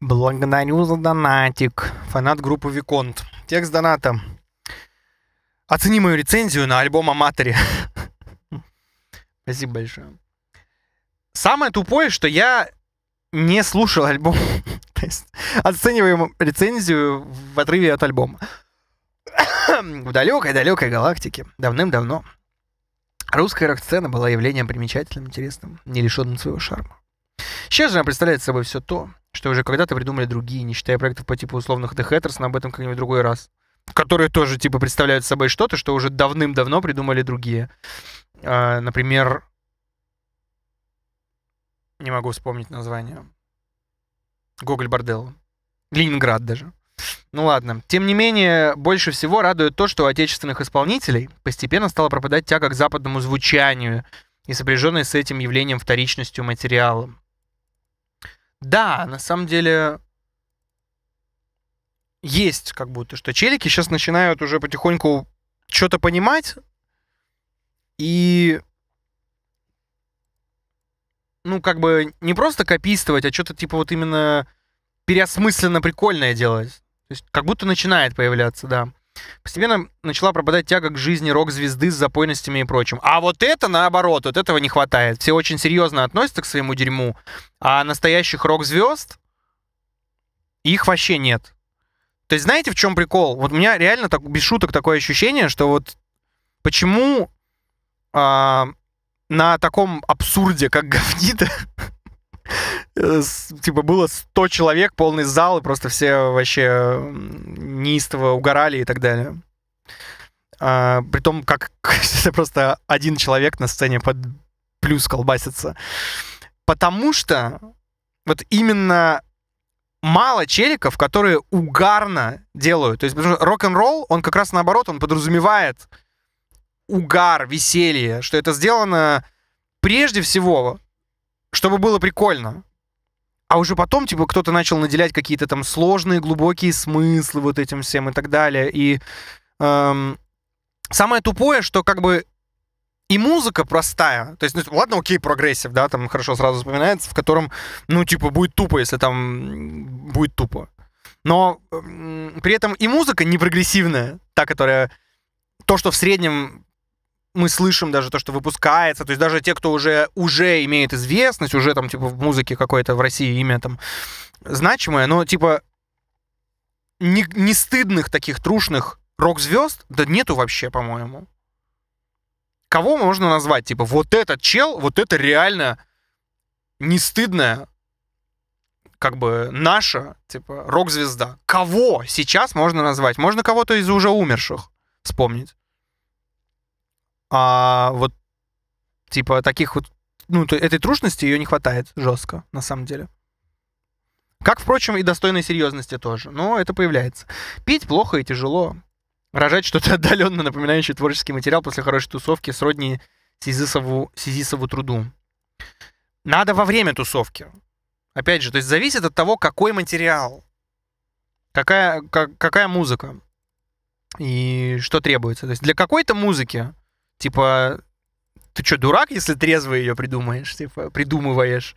Благодарю за донатик. Фанат группы Виконт. Текст доната. Оцени мою рецензию на альбом Аматори. Спасибо большое. Самое тупое, что я не слушал альбом. То есть оцениваем рецензию в отрыве от альбома. в далекой-далекой галактике. Давным-давно. Русская рок-сцена была явлением примечательным, интересным, не лишенным своего шарма. Сейчас же она представляет собой все то, что уже когда-то придумали другие, не считая проектов по типу условных The Hatters, но об этом как-нибудь другой раз. Которые тоже, типа, представляют собой что-то, что уже давным-давно придумали другие. А, например... Не могу вспомнить название. Гоголь Бордел. Ленинград даже. Ну ладно. Тем не менее, больше всего радует то, что у отечественных исполнителей постепенно стала пропадать тяга к западному звучанию и сопряженной с этим явлением вторичностью материалом. Да, на самом деле есть как будто, что челики сейчас начинают уже потихоньку что-то понимать и ну, как бы не просто копийствовать, а что-то типа вот именно переосмысленно прикольное делать. То есть как будто начинает появляться, да. Постепенно начала пропадать тяга к жизни рок-звезды с запойностями и прочим. А вот это, наоборот, вот этого не хватает. Все очень серьезно относятся к своему дерьму, а настоящих рок-звезд их вообще нет. То есть знаете, в чем прикол? Вот у меня реально так, без шуток такое ощущение, что вот почему а, на таком абсурде, как говнида, Э, типа было 100 человек, полный зал, и просто все вообще неистово угорали и так далее. А, при том, как просто один человек на сцене под плюс колбасится. Потому что вот именно мало челиков, которые угарно делают. То есть рок-н-ролл, он как раз наоборот, он подразумевает угар, веселье, что это сделано прежде всего чтобы было прикольно. А уже потом, типа, кто-то начал наделять какие-то там сложные, глубокие смыслы вот этим всем и так далее. И эм, самое тупое, что как бы и музыка простая. То есть, ну, типа, ладно, окей, прогрессив, да, там хорошо сразу вспоминается, в котором, ну, типа, будет тупо, если там будет тупо. Но эм, при этом и музыка не прогрессивная, та, которая то, что в среднем мы слышим даже то, что выпускается, то есть даже те, кто уже, уже имеет известность, уже там типа в музыке какой то в России имя там значимое, но типа не, не стыдных таких трушных рок-звезд, да нету вообще, по-моему. Кого можно назвать? Типа, вот этот чел, вот это реально не стыдная, как бы наша, типа, рок-звезда. Кого сейчас можно назвать? Можно кого-то из уже умерших вспомнить. А вот, типа, таких вот, ну, этой трушности ее не хватает жестко, на самом деле. Как, впрочем, и достойной серьезности тоже, но это появляется. Пить плохо и тяжело. Рожать что-то отдаленно напоминающее творческий материал после хорошей тусовки сродни Сизисову, Сизисову труду. Надо во время тусовки. Опять же, то есть зависит от того, какой материал, какая, как, какая музыка и что требуется. То есть для какой-то музыки Типа, ты что, дурак, если трезво ее придумаешь, типа, придумываешь?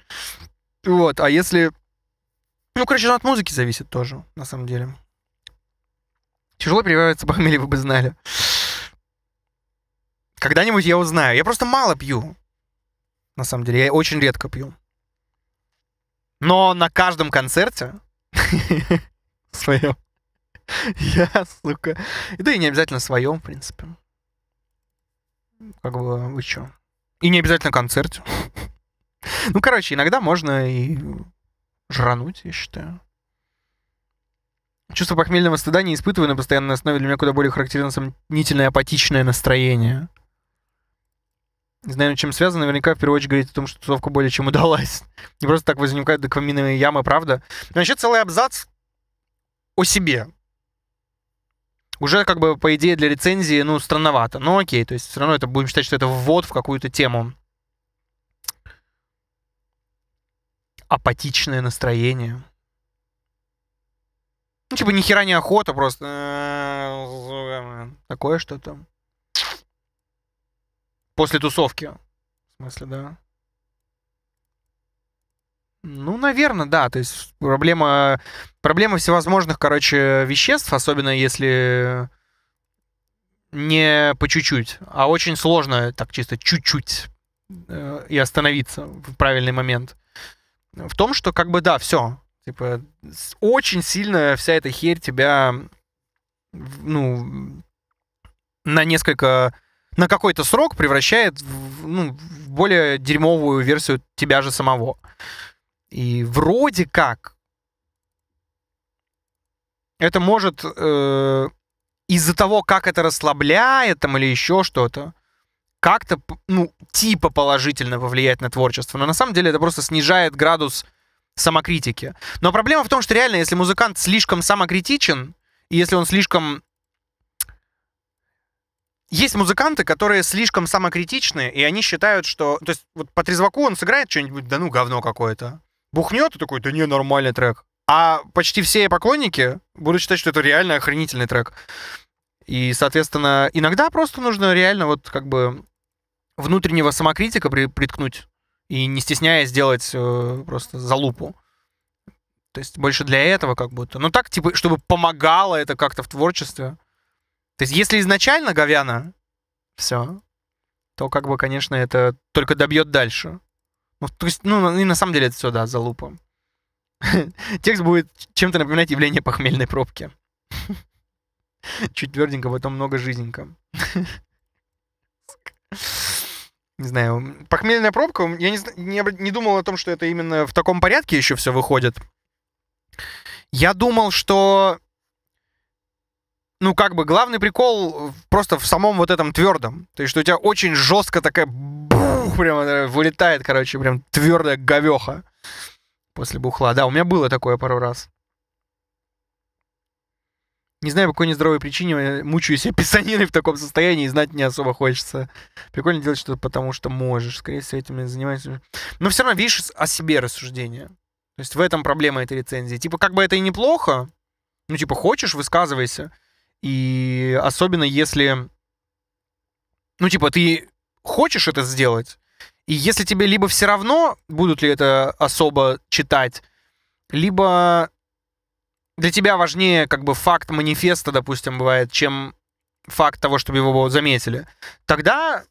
Вот, а если... Ну, короче, от музыки зависит тоже, на самом деле. Тяжело прививается похмелье, вы бы знали. Когда-нибудь я узнаю. Я просто мало пью. На самом деле, я очень редко пью. Но на каждом концерте своем я, сука... и Да и не обязательно своем, в принципе. Как бы а вы чё? И не обязательно концерт. ну, короче, иногда можно и жрануть, я считаю. Чувство похмельного стыда не испытываю на постоянной основе. Для меня куда более характерно сомнительное апатичное настроение. Не знаю, чем связано, наверняка в первую очередь говорит о том, что тусовка более чем удалась. Не просто так возникают докаминовые ямы, правда? Но вообще целый абзац о себе уже как бы, по идее, для рецензии, ну, странновато. но ну, окей, то есть все равно это будем считать, что это ввод в какую-то тему. Апатичное настроение. Ну, типа, ни хера не охота, просто... Э, такое что-то. После тусовки. В смысле, да. Ну, наверное, да. То есть проблема, проблема всевозможных, короче, веществ, особенно если не по чуть-чуть, а очень сложно так чисто чуть-чуть э, и остановиться в правильный момент. В том, что как бы да, все. Типа очень сильно вся эта херь тебя ну на несколько на какой-то срок превращает в, ну, в более дерьмовую версию тебя же самого. И вроде как это может э, из-за того, как это расслабляет там или еще что-то, как-то, ну, типа положительно повлиять на творчество. Но на самом деле это просто снижает градус самокритики. Но проблема в том, что реально, если музыкант слишком самокритичен, и если он слишком... Есть музыканты, которые слишком самокритичны, и они считают, что... То есть вот по трезваку он сыграет что-нибудь, да ну, говно какое-то бухнет и такой, да не, нормальный трек. А почти все поклонники будут считать, что это реально охренительный трек. И, соответственно, иногда просто нужно реально вот как бы внутреннего самокритика при, приткнуть и не стесняясь сделать э, просто залупу. То есть больше для этого как будто. но ну так, типа, чтобы помогало это как-то в творчестве. То есть если изначально говяна, все, то как бы, конечно, это только добьет дальше. Ну, то есть, ну, и на самом деле это все, да, залупа. Текст будет чем-то напоминать явление похмельной пробки. Чуть тверденько, потом много жизненько. Не знаю, похмельная пробка, я не, не, не думал о том, что это именно в таком порядке еще все выходит. Я думал, что ну, как бы главный прикол просто в самом вот этом твердом. То есть, что у тебя очень жестко такая бух, прям э, вылетает, короче, прям твердая говеха после бухла. Да, у меня было такое пару раз. Не знаю, по какой нездоровой причине э, мучаюсь я писаниной в таком состоянии, и знать не особо хочется. Прикольно делать что-то потому, что можешь. Скорее всего, этим занимаешься. Но все равно видишь о себе рассуждение. То есть в этом проблема этой рецензии. Типа, как бы это и неплохо, ну, типа, хочешь, высказывайся. И особенно если, ну, типа, ты хочешь это сделать, и если тебе либо все равно, будут ли это особо читать, либо для тебя важнее как бы факт манифеста, допустим, бывает, чем факт того, чтобы его заметили. Тогда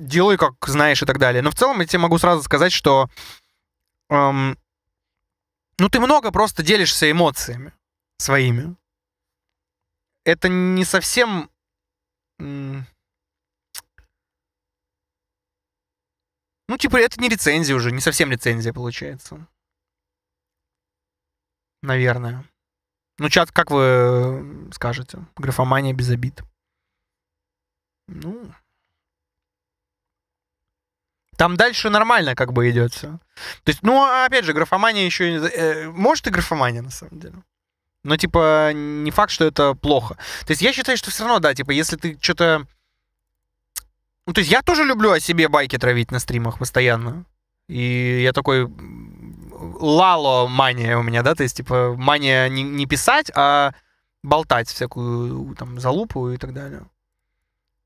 делай, как знаешь, и так далее. Но в целом я тебе могу сразу сказать, что эм, ну ты много просто делишься эмоциями своими это не совсем... Ну, типа, это не рецензия уже, не совсем рецензия получается. Наверное. Ну, чат, как вы э, скажете? Графомания без обид. Ну... Там дальше нормально как бы идет все. То есть, ну, а, опять же, графомания еще... Э, может и графомания, на самом деле. Но, типа, не факт, что это плохо. То есть я считаю, что все равно, да, типа, если ты что-то... Ну, то есть я тоже люблю о себе байки травить на стримах постоянно. И я такой... Лало мания у меня, да, то есть, типа, мания не, не писать, а болтать всякую там залупу и так далее.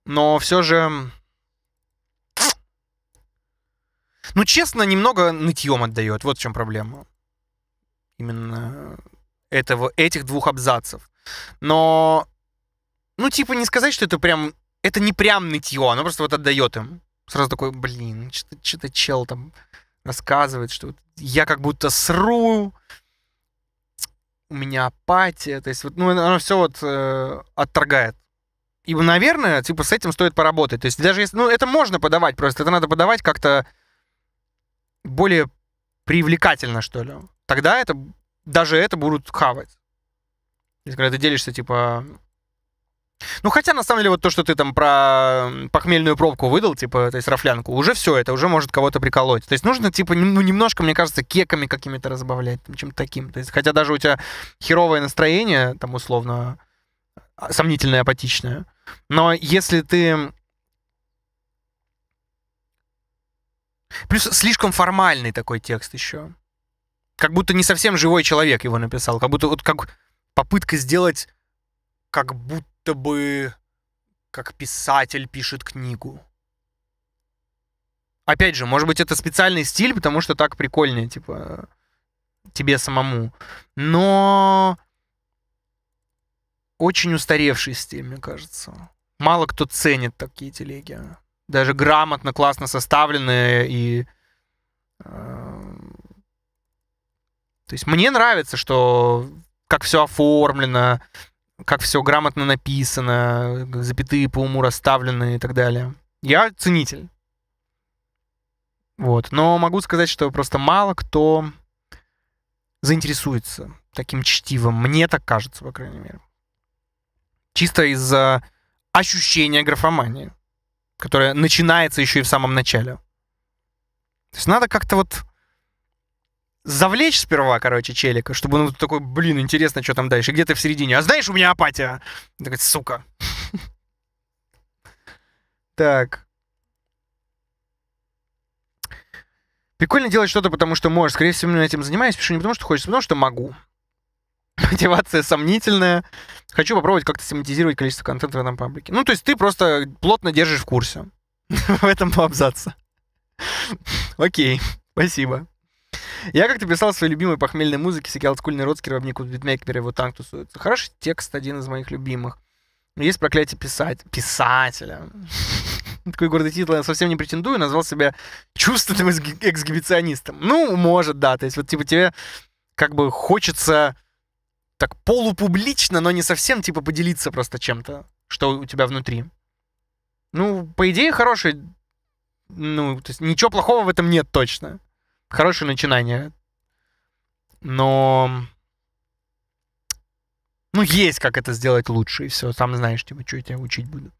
Но все же... Ну, честно, немного нытьем отдает. Вот в чем проблема. Именно этого, этих двух абзацев. Но, ну, типа, не сказать, что это прям... Это не прям нытье, оно просто вот отдает им. Сразу такой, блин, что-то чел там рассказывает, что я как будто сру, у меня апатия, то есть вот, ну, оно все вот э, отторгает. И, наверное, типа с этим стоит поработать. То есть даже если, ну, это можно подавать просто, это надо подавать как-то более привлекательно, что ли. Тогда это даже это будут хавать. Если когда ты делишься, типа... Ну, хотя, на самом деле, вот то, что ты там про похмельную пробку выдал, типа, то есть рафлянку, уже все это, уже может кого-то приколоть. То есть нужно, типа, ну, немножко, мне кажется, кеками какими-то разбавлять, там, чем-то таким. То есть, хотя даже у тебя херовое настроение, там, условно, а, сомнительное, апатичное. Но если ты Плюс слишком формальный такой текст еще. Как будто не совсем живой человек его написал. Как будто вот как попытка сделать, как будто бы как писатель пишет книгу. Опять же, может быть, это специальный стиль, потому что так прикольнее, типа, тебе самому. Но очень устаревший стиль, мне кажется. Мало кто ценит такие телеги. Даже грамотно, классно составленные и э, то есть мне нравится, что как все оформлено, как все грамотно написано, запятые по уму расставлены и так далее. Я ценитель. Вот. Но могу сказать, что просто мало кто заинтересуется таким чтивом. Мне так кажется, по крайней мере. Чисто из-за ощущения графомании, которая начинается еще и в самом начале. То есть надо как-то вот завлечь сперва, короче, челика, чтобы он вот такой, блин, интересно, что там дальше, где-то в середине. А знаешь, у меня апатия. Он такой, сука. Так. Прикольно делать что-то, потому что можешь. Скорее всего, я этим занимаюсь. Пишу не потому, что хочется, а потому что могу. Мотивация сомнительная. Хочу попробовать как-то систематизировать количество контента в этом паблике. Ну, то есть ты просто плотно держишь в курсе. в этом абзаце. Окей, спасибо. Я как-то писал своей любимой похмельной музыке, всякие олдскульные родские ровнику Битмейкера его танк тусуется. Хороший текст, один из моих любимых. Есть проклятие писать... писателя. Такой гордый титул я совсем не претендую, назвал себя чувственным эксгибиционистом. Ну, может, да. То есть вот типа тебе как бы хочется так полупублично, но не совсем типа поделиться просто чем-то, что у тебя внутри. Ну, по идее, хороший ну, то есть ничего плохого в этом нет точно. Хорошее начинание. Но... Ну, есть как это сделать лучше, и все. Сам знаешь, типа, что я тебя учить буду.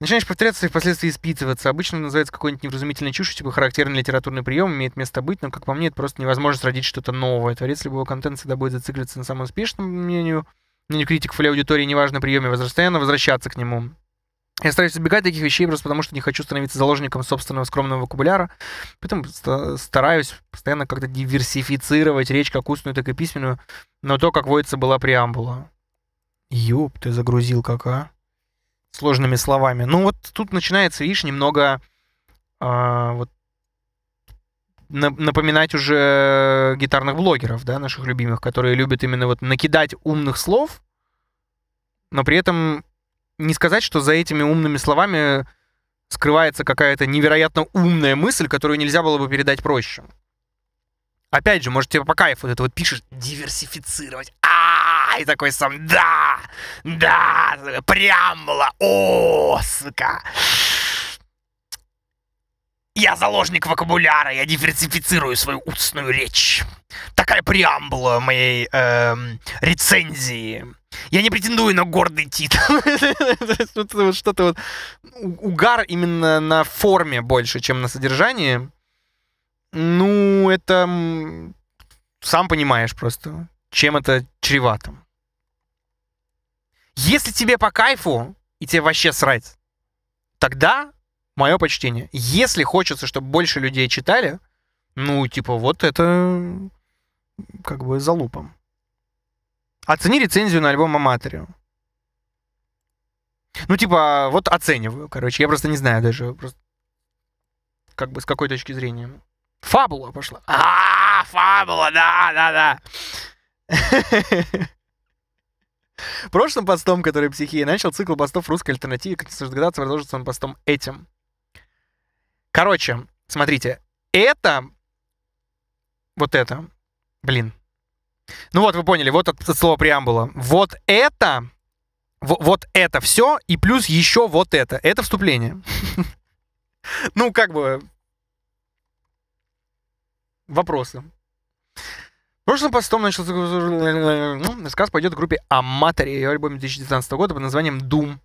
Начинаешь повторяться и впоследствии испитываться. Обычно называется какой-нибудь невразумительной чушью, типа характерный литературный прием, имеет место быть, но, как по мне, это просто невозможно сродить что-то новое. Творец любого контента всегда будет зацикливаться на самом успешном мнению, мнению критиков или аудитории, неважно, приеме, постоянно возвращаться к нему. Я стараюсь избегать таких вещей просто потому, что не хочу становиться заложником собственного скромного вокабуляра. Поэтому стараюсь постоянно как-то диверсифицировать речь как устную, так и письменную. Но то, как водится, была преамбула. Ёб, ты загрузил как, а? Сложными словами. Ну вот тут начинается, видишь, немного э, вот, напоминать уже гитарных блогеров, да, наших любимых, которые любят именно вот накидать умных слов, но при этом не сказать, что за этими умными словами скрывается какая-то невероятно умная мысль, которую нельзя было бы передать проще. Опять же, может, тебе по кайфу вот это вот пишешь «диверсифицировать». А, И такой сам «Да! Да! Прямла! О, сука!» Я заложник вокабуляра, я диверсифицирую свою устную речь. Такая преамбула моей эм, рецензии я не претендую на гордый титул. Тут что-то вот... Угар именно на форме больше, чем на содержании. Ну, это... Сам понимаешь просто, чем это чревато. Если тебе по кайфу, и тебе вообще срать, тогда мое почтение. Если хочется, чтобы больше людей читали, ну, типа, вот это как бы за лупом. Оцени рецензию на альбом Аматорио. Ну, типа, вот оцениваю, короче. Я просто не знаю даже, просто как бы с какой точки зрения. Фабула пошла. А, -а, -а фабула, да, да, да. Прошлым постом, который психия, начал цикл постов русской альтернативы, как догадаться, продолжится он постом этим. Короче, смотрите, это, вот это, блин, ну вот, вы поняли, вот это слово преамбула. Вот это, вот это все, и плюс еще вот это. Это вступление. Ну, как бы... Вопросы. В прошлом постом начался... Ну, Сказ пойдет в группе Аматори, ее альбоме 2019 года под названием «Doom».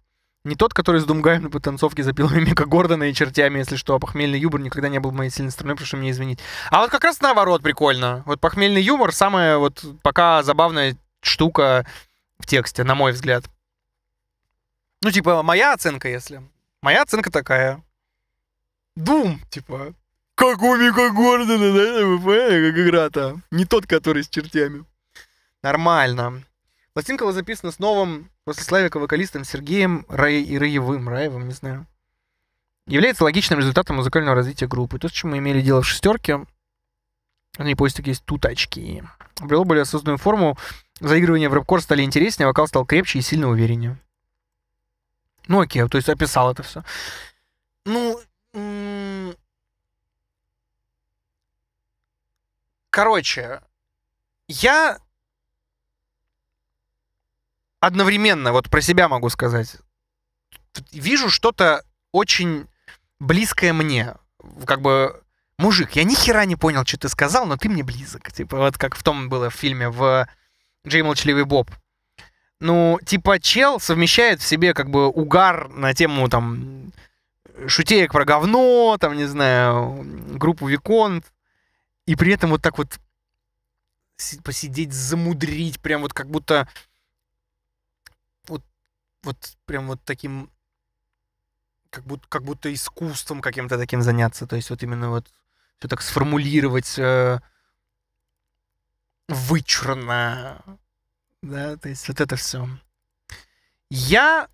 Не тот, который с Думгаем на потанцовке запил Мика Гордона и чертями, если что. А похмельный юмор никогда не был моей сильной стороной, прошу меня извинить. А вот как раз наоборот прикольно. Вот похмельный юмор самая вот пока забавная штука в тексте, на мой взгляд. Ну, типа, моя оценка, если. Моя оценка такая. Дум, типа. Как у Мика Гордона, да? как игра-то? Не тот, который с чертями. Нормально. Пластинка была записана с новым после Славика вокалистом Сергеем Рай... Раевым, Раевым, не знаю. Является логичным результатом музыкального развития группы. То, с чем мы имели дело в шестерке, они постик есть тут очки. Обрело более осознанную форму, заигрывания в рэп-кор стали интереснее, вокал стал крепче и сильно увереннее. Ну окей, то есть описал это все. Ну, короче, я одновременно, вот про себя могу сказать, вижу что-то очень близкое мне. Как бы, мужик, я нихера не понял, что ты сказал, но ты мне близок. Типа, вот как в том было в фильме в «Джей Молчаливый Боб». Ну, типа, чел совмещает в себе как бы угар на тему там шутеек про говно, там, не знаю, группу Виконт, и при этом вот так вот посидеть, замудрить, прям вот как будто вот прям вот таким, как будто, как будто искусством каким-то таким заняться. То есть вот именно вот все так сформулировать э, вычурно. Да, то есть вот это все. Я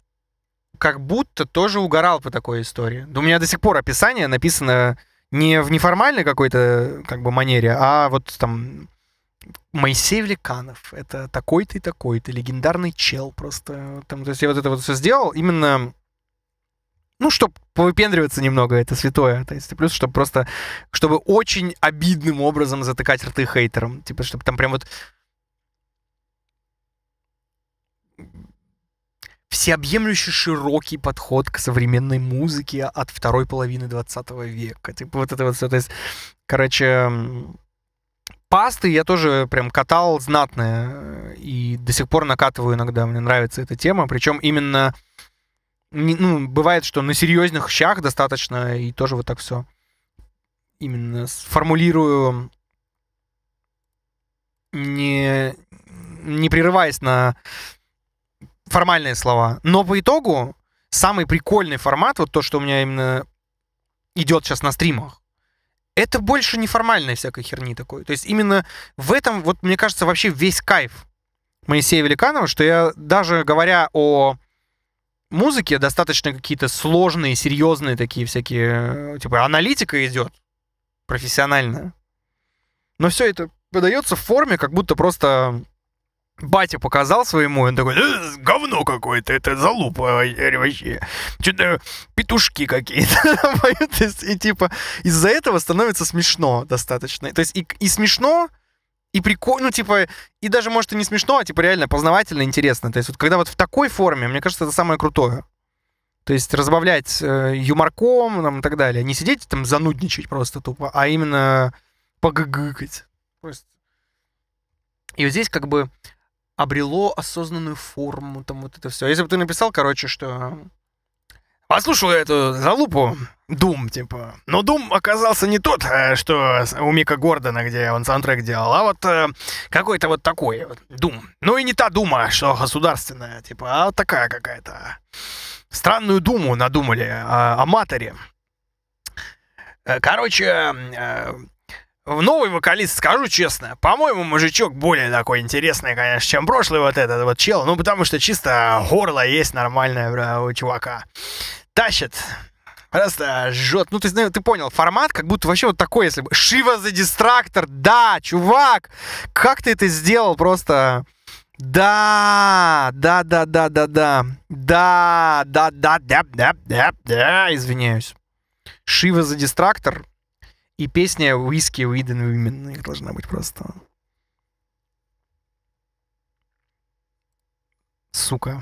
как будто тоже угорал по такой истории. Да у меня до сих пор описание написано не в неформальной какой-то э, как бы манере, а вот там Моисей Великанов, это такой-то и такой-то, легендарный чел просто. Там, то есть я вот это вот все сделал именно ну, чтобы повыпендриваться немного, это святое. То есть, плюс, чтобы просто, чтобы очень обидным образом затыкать рты хейтерам. Типа, чтобы там прям вот всеобъемлющий широкий подход к современной музыке от второй половины 20 века. Типа вот это вот все. То есть, короче, пасты я тоже прям катал знатно э, и до сих пор накатываю иногда, мне нравится эта тема, причем именно ну, бывает, что на серьезных щах достаточно, и тоже вот так все именно сформулирую, не, не прерываясь на формальные слова. Но по итогу самый прикольный формат, вот то, что у меня именно идет сейчас на стримах, это больше неформальной всякой херни такой. То есть именно в этом, вот мне кажется, вообще весь кайф Моисея Великанова, что я даже говоря о музыке, достаточно какие-то сложные, серьезные такие всякие, э, типа аналитика идет профессиональная. Но все это подается в форме, как будто просто батя показал своему, он такой, э, говно какое-то, это залупа вообще. Что-то э, петушки какие-то поют. И типа из-за этого становится смешно достаточно. То есть и, и смешно, и прикольно, ну, типа, и даже, может, и не смешно, а, типа, реально познавательно, интересно. То есть вот когда вот в такой форме, мне кажется, это самое крутое. То есть разбавлять э, юморком там, и так далее. А не сидеть там занудничать просто тупо, а именно погыгыкать. Просто. И вот здесь как бы обрело осознанную форму, там вот это все. А если бы ты написал, короче, что послушал я эту залупу, Дум, типа. Но Дум оказался не тот, э, что у Мика Гордона, где он саундтрек делал, а вот э, какой-то вот такой Дум. Ну и не та Дума, что государственная, типа, а вот такая какая-то. Странную Думу надумали а, о, о Маторе. Э, короче, в новый вокалист, скажу честно, по-моему, мужичок более такой интересный, конечно, чем прошлый вот этот вот чел. Ну, потому что чисто горло есть нормальное бля, у чувака. Тащит. Просто жжет. Ну, ты, знаешь, ты понял, формат как будто вообще вот такой, если бы... Шива за дистрактор, да, чувак! Как ты это сделал просто? Да, да, да, да, да, да. Да, да, да, да, да, да, да, извиняюсь. Шива за дистрактор, и песня «Whiskey, Weed and Women» должна быть просто. Сука.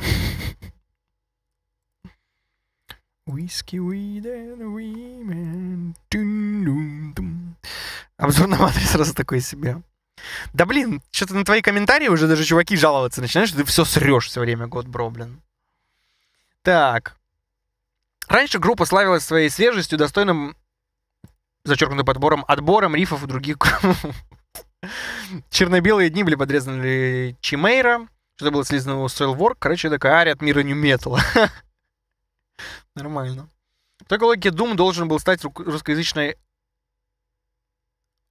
Whiskey, Weed and Women. Дун -дун Обзор на матрис сразу такой себе. Да блин, что-то на твои комментарии уже даже чуваки жаловаться начинают, что ты все срешь все время, год, бро, блин. Так. Раньше группа славилась своей свежестью, достойным зачеркнутый подбором, отбором рифов и других Черно-белые дни были подрезаны Чимейра, что-то было слизано у Soilwork, короче, такая ария от мира нью-металла. Нормально. В такой логике Doom должен был стать русскоязычной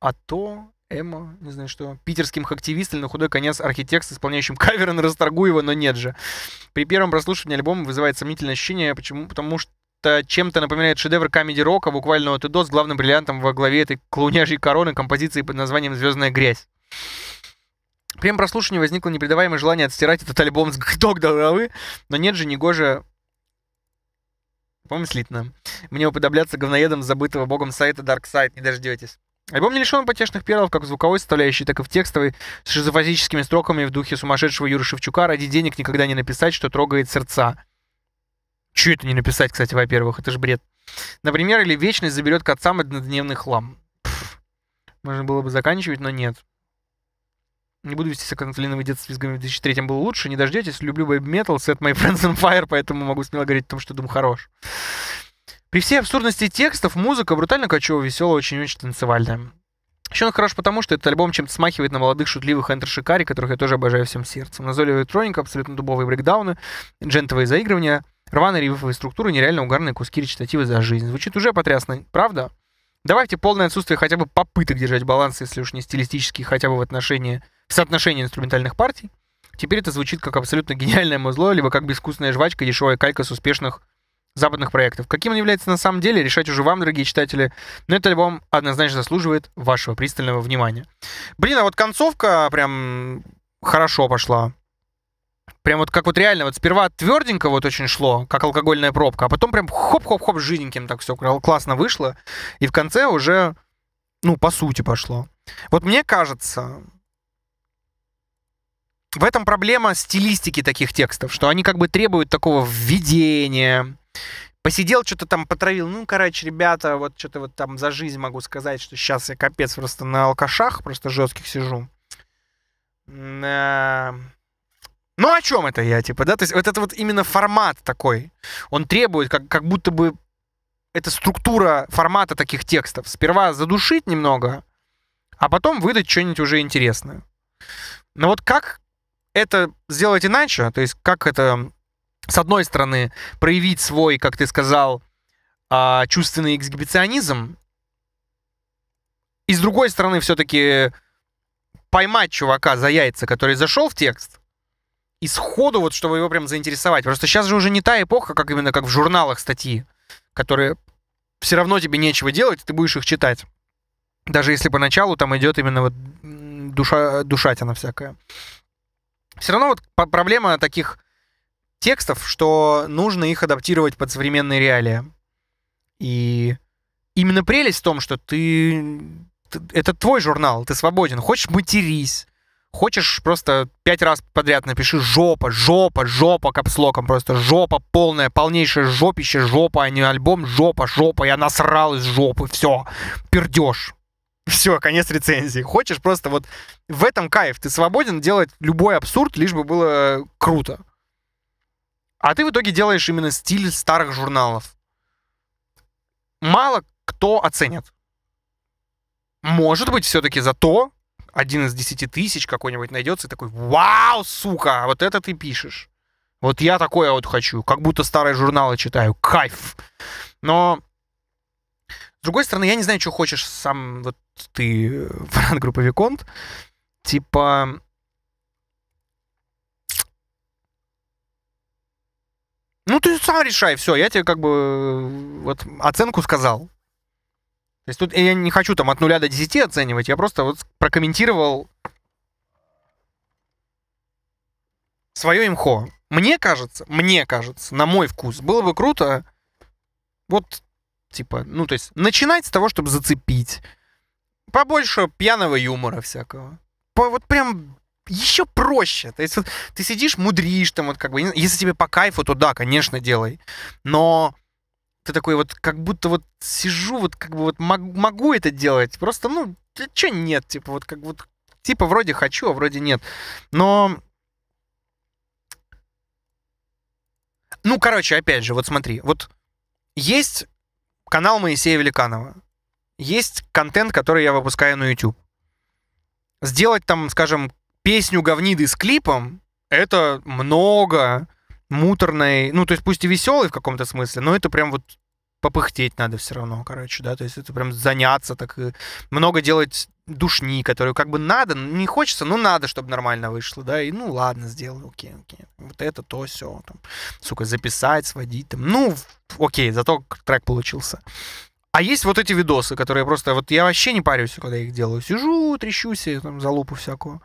а то Эмо, не знаю что, питерским хактивистом на худой конец архитекст, исполняющим каверы на Расторгуева, но нет же. При первом прослушивании альбома вызывает сомнительное ощущение, почему, потому что Э, чем-то напоминает шедевр камеди-рока, буквально вот идет с главным бриллиантом во главе этой клоуняжьей короны композиции под названием «Звездная грязь». При прослушивании возникло непредаваемое желание отстирать этот альбом с ног до головы, но нет же, негоже по-моему, слитно. Мне уподобляться говноедом забытого богом сайта Dark Side, не дождетесь. Альбом не лишен потешных перлов как в звуковой составляющей, так и в текстовой, с шизофазическими строками в духе сумасшедшего Юры Шевчука «Ради денег никогда не написать, что трогает сердца». Че это не написать, кстати, во-первых, это же бред. Например, или вечность заберет к отцам однодневный хлам. Пфф. Можно было бы заканчивать, но нет. Не буду вести сакантлиновое детство с визгами в 2003 было лучше, не дождетесь, люблю веб метал, set my friends on fire, поэтому могу смело говорить о том, что дум хорош. При всей абсурдности текстов, музыка брутально кочево, веселая, очень-очень танцевальная. Еще он хорош потому, что этот альбом чем-то смахивает на молодых шутливых Энтер Шикари, которых я тоже обожаю всем сердцем. Назойливая троника, абсолютно дубовые брейкдауны, джентовые заигрывания, рваные рифовые структуры, нереально угарные куски речитатива за жизнь. Звучит уже потрясно, правда? Давайте полное отсутствие хотя бы попыток держать баланс, если уж не стилистический, хотя бы в отношении, в соотношении инструментальных партий. Теперь это звучит как абсолютно гениальное музло, либо как безвкусная жвачка, дешевая калька с успешных западных проектов. Каким он является на самом деле, решать уже вам, дорогие читатели, но этот альбом однозначно заслуживает вашего пристального внимания. Блин, а вот концовка прям хорошо пошла. Прям вот как вот реально, вот сперва тверденько вот очень шло, как алкогольная пробка, а потом прям хоп-хоп-хоп жиденьким так все классно вышло, и в конце уже, ну, по сути пошло. Вот мне кажется, в этом проблема стилистики таких текстов, что они как бы требуют такого введения, Посидел, что-то там потравил. Ну, короче, ребята, вот что-то вот там за жизнь могу сказать, что сейчас я капец просто на алкашах, просто жестких сижу. на ну о чем это я, типа, да? То есть вот это вот именно формат такой, он требует как, как будто бы это структура формата таких текстов. Сперва задушить немного, а потом выдать что-нибудь уже интересное. Но вот как это сделать иначе, то есть как это, с одной стороны, проявить свой, как ты сказал, а, чувственный эксгибиционизм, и с другой стороны все-таки поймать чувака за яйца, который зашел в текст, Исходу вот чтобы его прям заинтересовать. Просто сейчас же уже не та эпоха, как именно как в журналах статьи, которые все равно тебе нечего делать, ты будешь их читать. Даже если поначалу там идет именно вот душа, душать она всякая. Все равно вот проблема таких текстов, что нужно их адаптировать под современные реалии. И именно прелесть в том, что ты... Это твой журнал, ты свободен. Хочешь, матерись. Хочешь просто пять раз подряд напиши жопа, жопа, жопа капслоком, просто жопа полная, полнейшее жопище, жопа, а не альбом, жопа, жопа, я насрал из жопы, все, пердешь, Все, конец рецензии. Хочешь просто вот в этом кайф, ты свободен делать любой абсурд, лишь бы было круто. А ты в итоге делаешь именно стиль старых журналов. Мало кто оценит. Может быть, все-таки за то один из десяти тысяч какой-нибудь найдется и такой, вау, сука, вот это ты пишешь. Вот я такое вот хочу, как будто старые журналы читаю, кайф. Но, с другой стороны, я не знаю, что хочешь сам, вот ты, фанат э, группы Виконт, типа, Ну, ты сам решай, все, я тебе как бы э, вот оценку сказал. То есть тут я не хочу там от нуля до 10 оценивать, я просто вот прокомментировал свое имхо. Мне кажется, мне кажется, на мой вкус, было бы круто вот, типа, ну, то есть начинать с того, чтобы зацепить. Побольше пьяного юмора всякого. По, вот прям еще проще. То есть вот, ты сидишь, мудришь, там вот как бы, если тебе по кайфу, то да, конечно, делай. Но ты такой вот, как будто вот сижу, вот как бы вот могу, могу это делать, просто, ну, что нет, типа, вот как вот, типа, вроде хочу, а вроде нет. Но Ну, короче, опять же, вот смотри, вот есть канал Моисея Великанова, есть контент, который я выпускаю на YouTube. Сделать там, скажем, песню говниды с клипом, это много муторной, ну, то есть пусть и веселой в каком-то смысле, но это прям вот попыхтеть надо все равно, короче, да, то есть это прям заняться, так и много делать душни, которые как бы надо, не хочется, но надо, чтобы нормально вышло, да, и ну ладно, сделаю, окей, окей, вот это, то, все, там, сука, записать, сводить, там, ну, окей, зато трек получился. А есть вот эти видосы, которые просто, вот я вообще не парюсь, когда их делаю, сижу, трещусь, там, залупу всякую,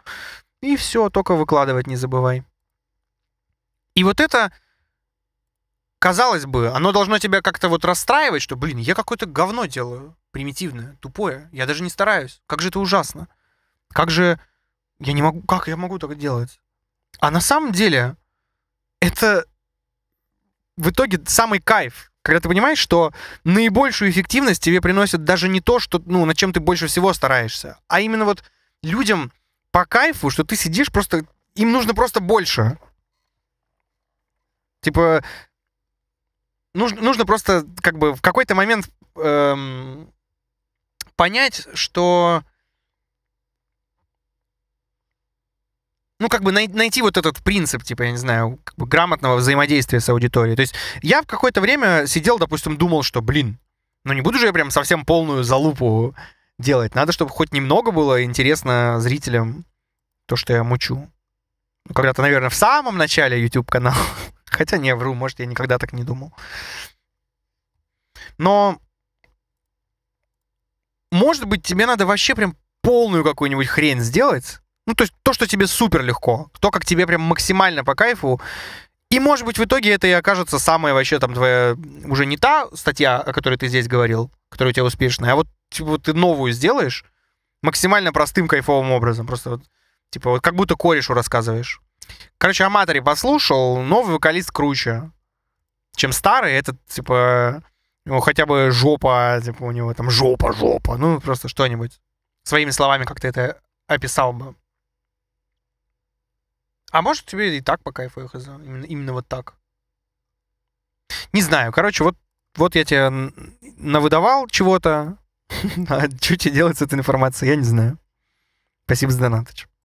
и все, только выкладывать не забывай. И вот это, казалось бы, оно должно тебя как-то вот расстраивать, что, блин, я какое-то говно делаю, примитивное, тупое, я даже не стараюсь. Как же это ужасно. Как же я не могу, как я могу так делать? А на самом деле это в итоге самый кайф, когда ты понимаешь, что наибольшую эффективность тебе приносит даже не то, что, ну, над чем ты больше всего стараешься, а именно вот людям по кайфу, что ты сидишь просто, им нужно просто больше. Типа, нужно, нужно просто как бы в какой-то момент эм, понять, что... ну, как бы най- найти вот этот принцип, типа, я не знаю, как бы грамотного взаимодействия с аудиторией. То есть я в какое-то время сидел, допустим, думал, что, блин, ну не буду же я прям совсем полную залупу делать. Надо, чтобы хоть немного было интересно зрителям то, что я мучу. Ну, когда-то, наверное, в самом начале YouTube канала. Хотя не, вру, может, я никогда так не думал. Но, может быть, тебе надо вообще прям полную какую-нибудь хрень сделать. Ну, то есть то, что тебе супер легко, то, как тебе прям максимально по кайфу, и, может быть, в итоге это и окажется самая вообще там твоя уже не та статья, о которой ты здесь говорил, которая у тебя успешная, а вот типа, ты новую сделаешь максимально простым кайфовым образом. Просто вот, типа, вот как будто корешу рассказываешь. Короче, Аматори послушал, новый вокалист круче, чем старый. Этот, типа, ну, хотя бы жопа, типа, у него там жопа, жопа. Ну, просто что-нибудь. Своими словами как то это описал бы. А может, тебе и так по кайфу их именно, именно вот так? Не знаю. Короче, вот, вот я тебе навыдавал чего-то. А что тебе делать с этой информацией, я не знаю. Спасибо за донаточку.